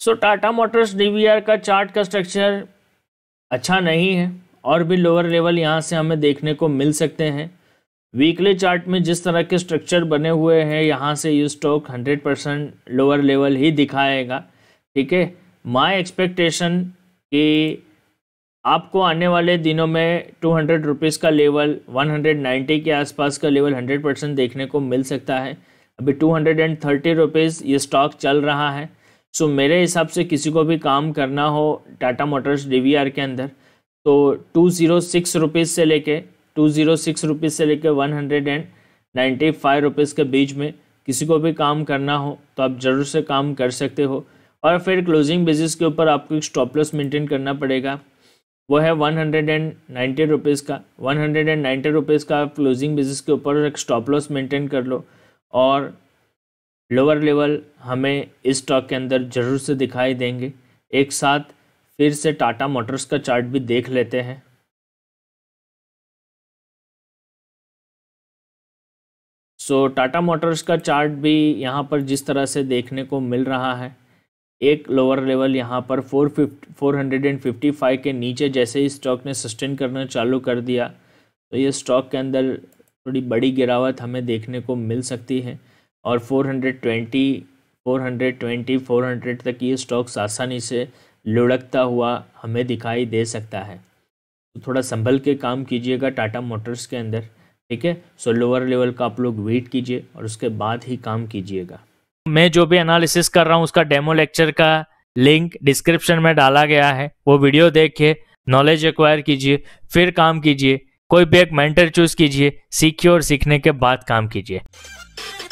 सो Tata Motors D का chart का structure अच्छा नहीं है और भी लोअर लेवल यहाँ से हमें देखने को मिल सकते हैं वीकली चार्ट में जिस तरह के स्ट्रक्चर बने हुए हैं यहाँ से ये स्टॉक 100 परसेंट लोअर लेवल ही दिखाएगा ठीक है माय एक्सपेक्टेशन कि आपको आने वाले दिनों में टू हंड्रेड रुपीज़ का लेवल 190 के आसपास का लेवल 100 परसेंट देखने को मिल सकता है अभी two hundred and thirty rupees ये स्टॉक चल रहा है सो so, मेरे हिसाब से किसी को भी काम करना हो टाटा मोटर्स डी के अंदर तो टू ज़ीरो सिक्स रुपीज़ से लेके टू ज़ीरो सिक्स रुपीज़ से लेके one hundred and ninety five rupees के बीच में किसी को भी काम करना हो तो आप ज़रूर से काम कर सकते हो और फिर क्लोजिंग बेसिस के ऊपर आपको एक स्टॉप लॉस मेंटेन करना पड़ेगा वो है one hundred and ninety rupees का one hundred and ninety rupees का आप क्लोजिंग बेसिस के ऊपर एक स्टॉप लॉस मेंटेन कर लो और लोअर लेवल हमें इस स्टॉक के अंदर ज़रूर से दिखाई देंगे एक साथ फिर से टाटा मोटर्स का चार्ट भी देख लेते हैं सो टाटा मोटर्स का चार्ट भी यहाँ पर जिस तरह से देखने को मिल रहा है एक लोअर लेवल यहाँ पर four fifty four hundred and fifty five के नीचे जैसे ही स्टॉक ने सस्टेन करना चालू कर दिया तो ये स्टॉक के अंदर थोड़ी बड़ी गिरावट हमें देखने को मिल सकती है और 420 420 400 तक ये स्टॉक्स आसानी से लुढ़कता हुआ हमें दिखाई दे सकता है तो थोड़ा संभल के काम कीजिएगा टाटा मोटर्स के अंदर ठीक है सो लोअर लेवल का आप लोग वेट कीजिए और उसके बाद ही काम कीजिएगा मैं जो भी एनालिसिस कर रहा हूँ उसका डेमो लेक्चर का लिंक डिस्क्रिप्शन में डाला गया है वो वीडियो देखिए नॉलेज एक्वायर कीजिए फिर काम कीजिए कोई भी एक मेंटर चूज कीजिए सीखिए और सीखने के बाद काम कीजिए